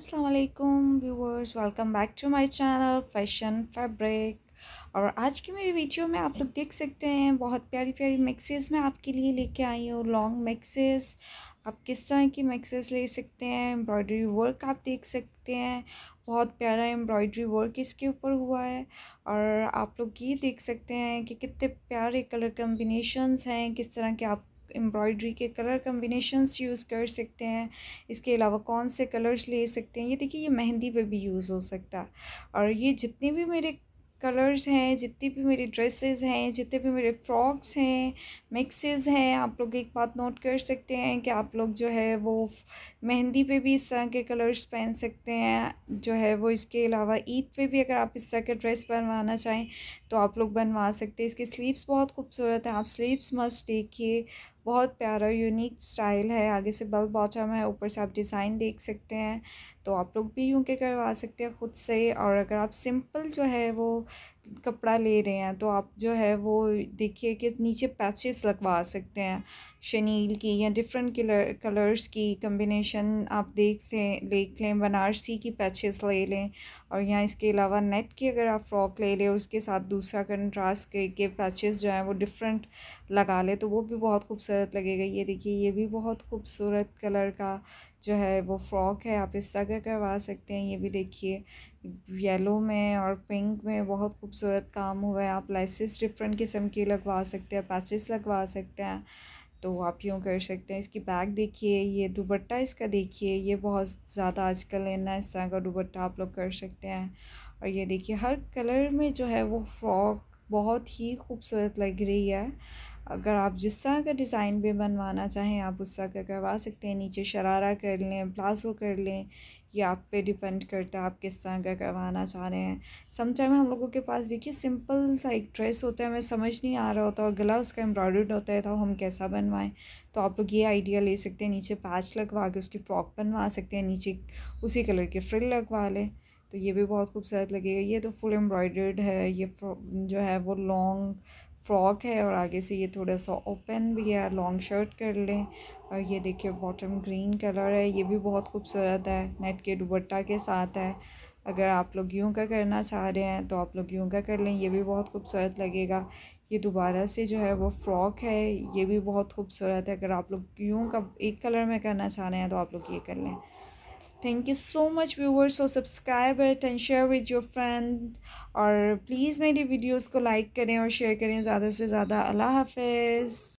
असलकुम viewers viewers welcome back to my channel fashion fabric और आज की मेरी वीडियो में आप लोग देख सकते हैं बहुत प्यारी प्यारी मिक्सेस मैं आपके लिए लेके आई हूँ लॉन्ग मिक्सेस आप किस तरह की मिक्सेस ले सकते हैं एम्ब्रॉयडरी वर्क आप देख सकते हैं बहुत प्यारा एम्ब्रॉयडरी वर्क इसके ऊपर हुआ है और आप लोग ये देख सकते हैं कि कितने प्यारे कलर कम्बिनेशनस हैं किस तरह के आप एम्ब्रॉयडरी के कलर कम्बिनेशन यूज़ कर सकते हैं इसके अलावा कौन से कलर्स ले सकते हैं ये देखिए ये मेहंदी पे भी यूज़ हो सकता और ये जितने भी मेरे कलर्स हैं जितनी भी मेरी ड्रेसेस हैं जितने भी मेरे फ्रॉक्स हैं मिक्सेस हैं आप लोग एक बात नोट कर सकते हैं कि आप लोग जो है वो मेहंदी पे भी इस तरह के कलर्स पहन सकते हैं जो है वो इसके अलावा ईद पे भी अगर आप इस तरह के ड्रेस बनवाना चाहें तो आप लोग बनवा सकते हैं इसके स्लीव्स बहुत खूबसूरत हैं आप स्लीव्स मस्ट देखिए बहुत प्यारा यूनिक स्टाइल है आगे से बल बॉटम है ऊपर से आप डिज़ाइन देख सकते हैं तो आप लोग भी यूँ के करवा सकते हैं ख़ुद से और अगर आप सिंपल जो है वो कपड़ा ले रहे हैं तो आप जो है वो देखिए कि नीचे पैचेस लगवा सकते हैं शनील की या डिफरेंट कलर कलर्स की कम्बिनेशन आप देख से देख लें बनारसी की पैचेस ले लें और यहाँ इसके अलावा नेट की अगर आप फ्रॉक ले लें उसके साथ दूसरा कंट्रास्ट के पैचेस जो हैं वो डिफरेंट लगा लें तो वो भी बहुत खूबसूरत लगेगा ये देखिए ये भी बहुत खूबसूरत कलर का जो है वो फ्रॉक है आप इस तरह करवा सकते हैं ये भी देखिए येलो में और पिंक में बहुत खूबसूरत काम हुआ है आप लेसेस डिफरेंट किस्म की लगवा सकते हैं पैचेस लगवा सकते हैं तो आप यूँ कर सकते हैं इसकी बैग देखिए ये दुबट्टा इसका देखिए ये बहुत ज़्यादा आजकल लेना इस तरह का दुबट्टा आप लोग कर सकते हैं और ये देखिए हर कलर में जो है वो फ्रॉक बहुत ही खूबसूरत लग रही है अगर आप जिस तरह का डिज़ाइन भी बनवाना चाहें आप उस तरह का करवा सकते हैं नीचे शरारा कर लें प्लाजो कर लें ये आप पे डिपेंड करता है आप किस तरह का करवाना चाह रहे हैं समटाइम हम लोगों के पास देखिए सिंपल सा एक ड्रेस होता है हमें समझ नहीं आ रहा होता और गला उसका एम्ब्रॉयड होता है तो हम कैसा बनवाएं तो आप लोग ये आइडिया ले सकते हैं नीचे पैच लगवा के उसकी फ्रॉक बनवा सकते हैं नीचे उसी कलर के फ्रिल लगवा लें तो ये भी बहुत खूबसूरत लगेगा ये तो फुल एम्ब्रॉयड है ये जो है वो लॉन्ग फ्रॉक है और आगे से ये थोड़ा सा ओपन भी है लॉन्ग शर्ट कर लें और ये देखिए बॉटम ग्रीन कलर है ये भी बहुत खूबसूरत है नेट के दुबट्टा के साथ है अगर आप लोग यूँ का करना चाह रहे हैं तो आप लोग यूँ का कर लें ये भी बहुत खूबसूरत लगेगा ये दोबारा से जो है वो फ्रॉक है ये भी बहुत खूबसूरत है अगर आप लोग यूँ का एक कलर में करना चाह रहे हैं तो आप लोग ये कर लें thank you so much viewers और subscribe it and share with your friend और प्लीज़ मेरी वीडियोज़ को लाइक करें और शेयर करें ज़्यादा से ज़्यादा अल्लाह हाफ